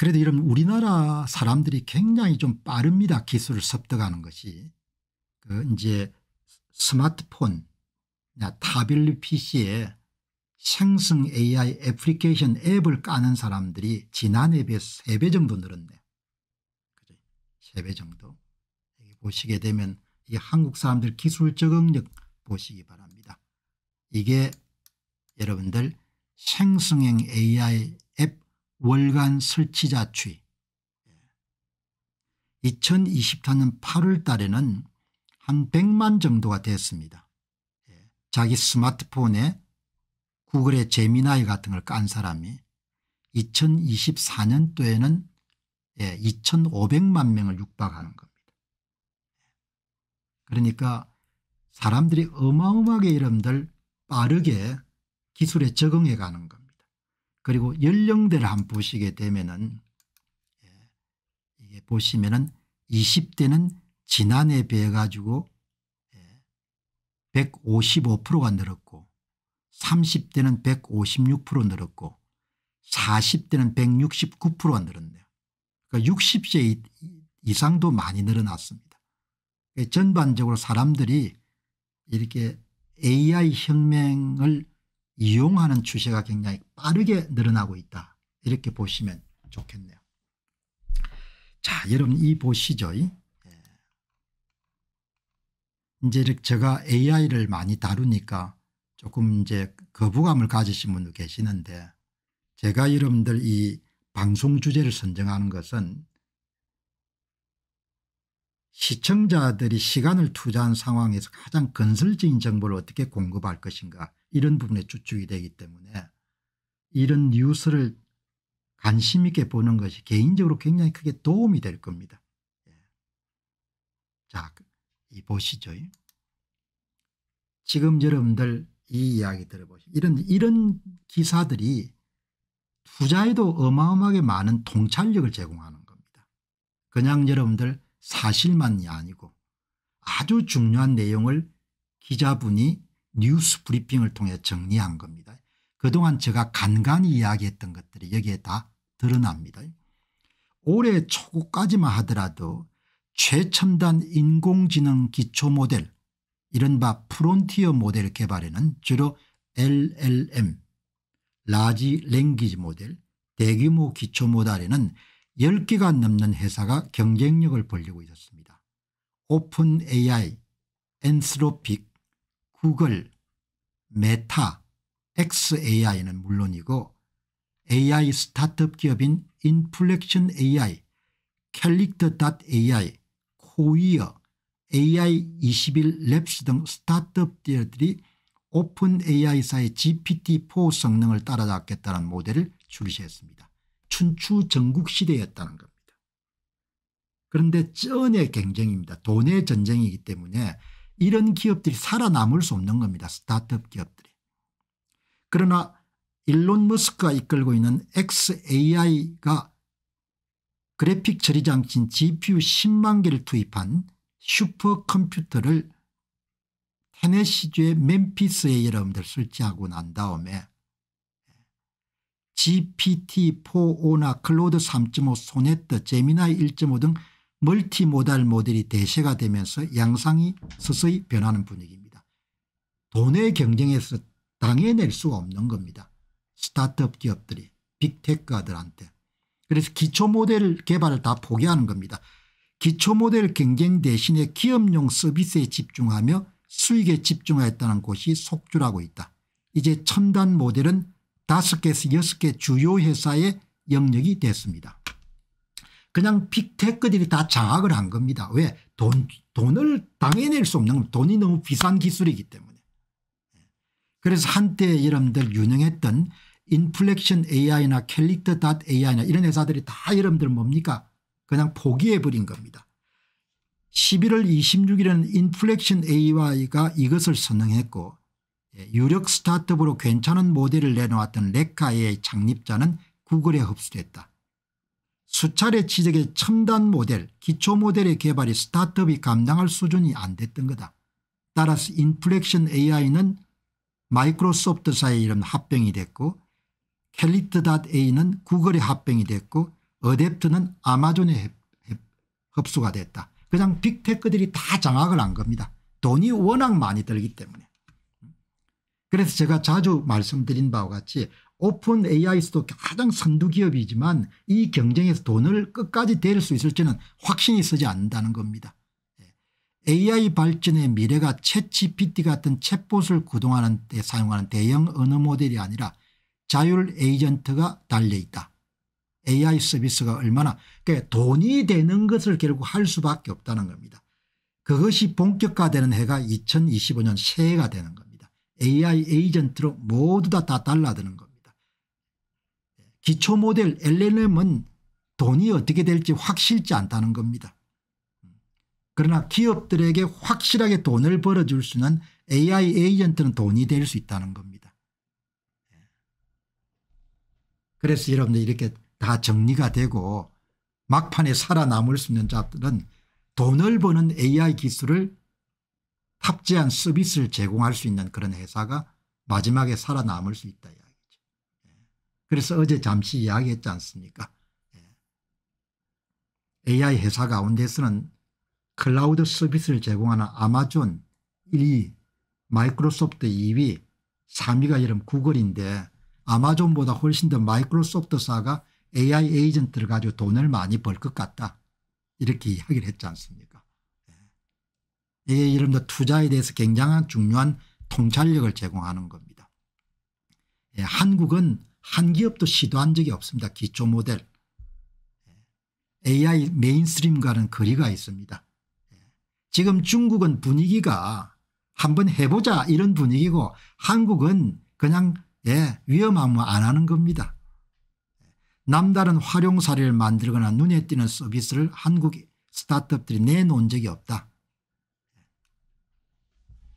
그래도 이런 우리나라 사람들이 굉장히 좀 빠릅니다. 기술을 습득하는 것이. 그 이제 스마트폰, 타빌리 PC에 생성 AI 애플리케이션 앱을 까는 사람들이 지난해에 비해 3배 정도 늘었네. 그죠. 3배 정도. 보시게 되면 이 한국 사람들 기술 적응력 보시기 바랍니다. 이게 여러분들 생성형 AI 앱 월간 설치자 추이 2024년 예. 8월 달에는 한 100만 정도가 됐습니다. 예. 자기 스마트폰에 구글의 제미나이 같은 걸 깐 사람이 2024년도에는 2500만 예, 명을 육박하는 겁니다. 그러니까 사람들이 어마어마하게 이름들 빠르게 기술에 적응해 가는 겁니다. 그리고 연령대를 한번 보시게 되면은 예, 이게 보시면은 20대는 지난해 에 비해 가지고 155%가 예, 늘었고 30대는 156% 늘었고 40대는 169%가 늘었네요. 그러니까 60세 이상도 많이 늘어났습니다. 그러니까 전반적으로 사람들이 이렇게 AI 혁명을 이용하는 추세가 굉장히 빠르게 늘어나고 있다. 이렇게 보시면 좋겠네요. 자 여러분 이 보시죠. 예. 이제 제가 AI를 많이 다루니까 조금 이제 거부감을 가지신 분도 계시는데 제가 여러분들 이 방송 주제를 선정하는 것은 시청자들이 시간을 투자한 상황에서 가장 건설적인 정보를 어떻게 공급할 것인가 이런 부분에 주축이 되기 때문에 이런 뉴스를 관심 있게 보는 것이 개인적으로 굉장히 크게 도움이 될 겁니다. 예. 자, 그, 이 보시죠. 지금 여러분들 이 이야기 들어보시죠. 이런, 이런 기사들이 투자에도 어마어마하게 많은 통찰력을 제공하는 겁니다. 그냥 여러분들 사실만이 아니고 아주 중요한 내용을 기자분이 뉴스 브리핑을 통해 정리한 겁니다. 그동안 제가 간간히 이야기했던 것들이 여기에 다 드러납니다. 올해 초고까지만 하더라도 최첨단 인공지능 기초 모델 이른바 프론티어 모델 개발에는 주로 LLM 라지 랭귀지 모델 대규모 기초 모델에는 10개가 넘는 회사가 경쟁력을 벌리고 있었습니다. 오픈 AI, 엔스로픽, 구글, 메타, XAI는 물론이고 AI 스타트업 기업인 인플렉션 AI, 캘릭터.ai, 코이어, AI21 랩스 등 스타트업 기업들이 오픈 AI사의 GPT-4 성능을 따라잡겠다는 모델을 출시했습니다. 춘추 전국시대였다는 겁니다. 그런데 쩐의 경쟁입니다. 돈의 전쟁이기 때문에 이런 기업들이 살아남을 수 없는 겁니다. 스타트업 기업들이. 그러나 일론 머스크가 이끌고 있는 xAI가 그래픽 처리장치인 GPU 10만 개를 투입한 슈퍼컴퓨터를 테네시주의 멤피스에 여러분들 설치하고 난 다음에 GPT-4O나 클로드 3.5, 소네트, 제미나이 1.5등 멀티모달 모델이 대세가 되면서 양상이 서서히 변하는 분위기입니다. 돈의 경쟁에서 당해낼 수가 없는 겁니다. 스타트업 기업들이 빅테크들한테 그래서 기초 모델 개발을 다 포기하는 겁니다. 기초 모델 경쟁 대신에 기업용 서비스에 집중하며 수익에 집중하였다는 곳이 속주라고 있다. 이제 첨단 모델은 5개에서 6개 주요 회사의 영역이 됐습니다. 그냥 빅테크들이 다 장악을 한 겁니다. 왜? 돈, 돈을 당해낼 수 없는 겁 돈이 너무 비싼 기술이기 때문에. 그래서 한때 여러분들 유명했던 인플렉션 AI나 캘릭터 닷 AI나 이런 회사들이 다 여러분들 뭡니까? 그냥 포기해버린 겁니다. 11월 26일에는 인플렉션 AI가 이것을 선언했고 예, 유력 스타트업으로 괜찮은 모델을 내놓았던 레카의 창립자는 구글에 흡수됐다. 수차례 지적의 첨단 모델 기초 모델의 개발이 스타트업이 감당할 수준이 안 됐던 거다. 따라서 인플렉션 AI는 마이크로소프트사의 이런 합병이 됐고 캘리트.A는 구글의 합병이 됐고 어댑트는 아마존의 흡수가 됐다. 그냥 빅테크들이 다 장악을 한 겁니다. 돈이 워낙 많이 들기 때문에. 그래서 제가 자주 말씀드린 바와 같이 오픈 AI에서도 가장 선두 기업이지만 이 경쟁에서 돈을 끝까지 대릴 수 있을지는 확신이 서지 않는다는 겁니다. 예. AI 발전의 미래가 채 g p t 같은 챗봇을 구동하는 데 사용하는 대형 언어 모델이 아니라 자율 에이전트가 달려있다. AI 서비스가 얼마나 그러니까 돈이 되는 것을 결국 할 수밖에 없다는 겁니다. 그것이 본격화되는 해가 2025년 새해가 되는 겁니다. AI 에이전트로 모두 다, 다 달라드는 겁니다. 기초 모델 LLM은 돈이 어떻게 될지 확실치 않다는 겁니다. 그러나 기업들에게 확실하게 돈을 벌어줄 수는 AI 에이전트는 돈이 될 수 있다는 겁니다. 그래서 여러분들 이렇게 다 정리가 되고 막판에 살아남을 수 있는 자들은 돈을 버는 AI 기술을 탑재한 서비스를 제공할 수 있는 그런 회사가 마지막에 살아남을 수 있다. 그래서 어제 잠시 이야기했지 않습니까 AI 예. 회사 가운데서는 클라우드 서비스를 제공하는 아마존 1위 마이크로소프트 2위 3위가 이름 구글인데 아마존보다 훨씬 더 마이크로소프트사가 AI 에이전트를 가지고 돈을 많이 벌 것 같다. 이렇게 이야기를 했지 않습니까 예. 이게 이른바 투자에 대해서 굉장한 중요한 통찰력을 제공하는 겁니다. 예, 한국은 한 기업도 시도한 적이 없습니다. 기초 모델. AI 메인스트림과는 거리가 있습니다. 지금 중국은 분위기가 한번 해보자 이런 분위기고 한국은 그냥 예, 위험하면 안 하는 겁니다. 남다른 활용 사례를 만들거나 눈에 띄는 서비스를 한국 스타트업들이 내놓은 적이 없다.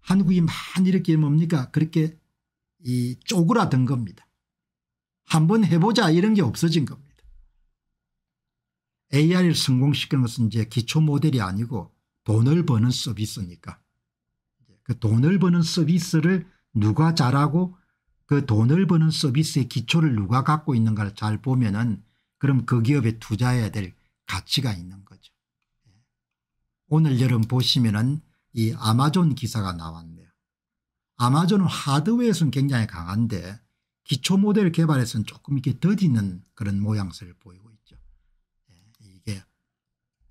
한국이 만 이렇게 뭡니까 그렇게 이 쪼그라든 겁니다. 한번 해보자 이런 게 없어진 겁니다. AI를 성공시키는 것은 이제 기초 모델이 아니고 돈을 버는 서비스니까 그 돈을 버는 서비스를 누가 잘하고 그 돈을 버는 서비스의 기초를 누가 갖고 있는가를 잘 보면은 그럼 그 기업에 투자해야 될 가치가 있는 거죠. 오늘 여름 보시면은 이 아마존 기사가 나왔네요. 아마존은 하드웨어에서는 굉장히 강한데 기초 모델 개발에서는 조금 이렇게 더디는 그런 모양새를 보이고 있죠. 예, 이게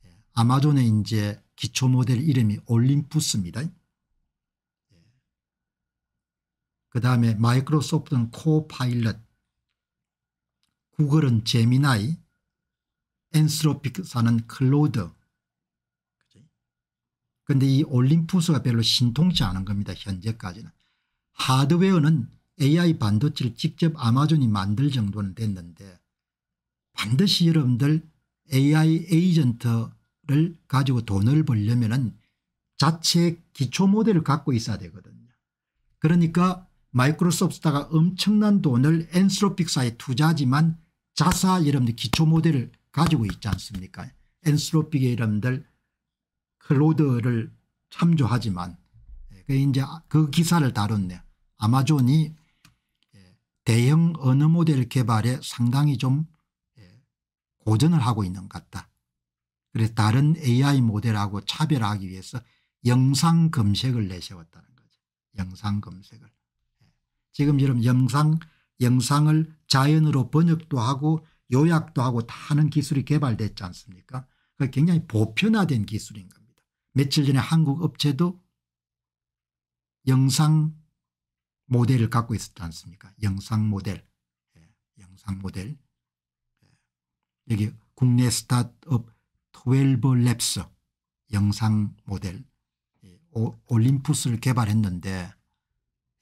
예, 아마존의 이제 기초 모델 이름이 올림푸스입니다. 예. 그 다음에 마이크로소프트는 코파일럿, 구글은 제미나이, 엔스로픽사는 클로드. 그런데 이 올림푸스가 별로 신통치 않은 겁니다. 현재까지는. 하드웨어는 AI 반도체를 직접 아마존이 만들 정도는 됐는데 반드시 여러분들 AI 에이전트를 가지고 돈을 벌려면 은 자체 기초 모델을 갖고 있어야 되거든요. 그러니까 마이크로소프트가 엄청난 돈을 엔스로픽사에 투자하지만 자사 여러분들 기초 모델을 가지고 있지 않습니까 엔스로픽의 여러분들 클로드를 참조하지만 그 이제 그 기사를 다뤘네요. 아마존이 대형 언어 모델 개발에 상당히 좀 예, 고전을 하고 있는 것 같다. 그래서 다른 AI 모델하고 차별하기 위해서 영상 검색을 내세웠다는 거죠. 영상 검색을. 예. 지금처럼 영상, 영상을 자연으로 번역도 하고 요약도 하고 다 하는 기술이 개발됐지 않습니까? 굉장히 보편화된 기술인 겁니다. 며칠 전에 한국 업체도 영상 모델을 갖고 있었지 않습니까? 영상 모델. 예, 영상 모델. 예. 여기 국내 스타트업 12랩스 영상 모델 예, 오, 올림푸스를 개발했는데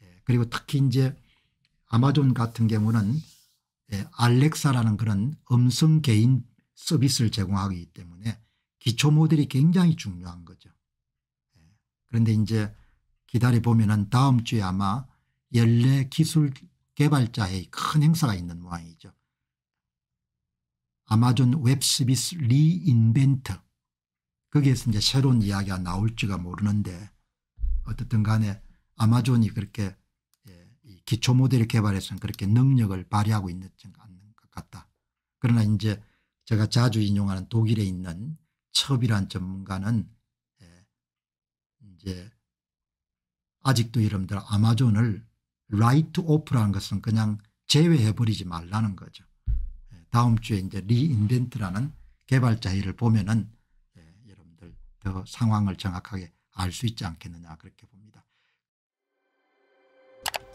예, 그리고 특히 이제 아마존 같은 경우는 예, 알렉사라는 그런 음성 개인 서비스를 제공하기 때문에 기초 모델이 굉장히 중요한 거죠. 예, 그런데 이제 기다려보면 은 다음 주에 아마 연례 기술 개발자의 큰 행사가 있는 모양이죠. 아마존 웹서비스 리인벤트 거기에서 이제 새로운 이야기가 나올지가 모르는데 어떻든 간에 아마존이 그렇게 예, 기초 모델을 개발해서는 그렇게 능력을 발휘하고 있는지 않는 것 같다. 그러나 이제 제가 자주 인용하는 독일에 있는 첩이란 전문가는 예, 이제 아직도 이름들 아마존을 라이트 오프라는 것은 그냥 제외해버리지 말라는 거죠. 예, 다음 주에 이제 리인벤트라는 개발자 회의를 보면은 예, 여러분들 더 상황을 정확하게 알 수 있지 않겠느냐 그렇게 봅니다.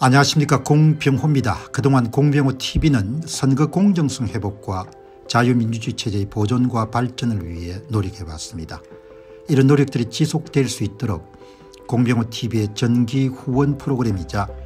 안녕하십니까 공병호입니다. 그동안 공병호 tv는 선거 공정성 회복과 자유민주주의 체제의 보존과 발전을 위해 노력해왔습니다. 이런 노력들이 지속될 수 있도록 공병호 tv의 전기 후원 프로그램이자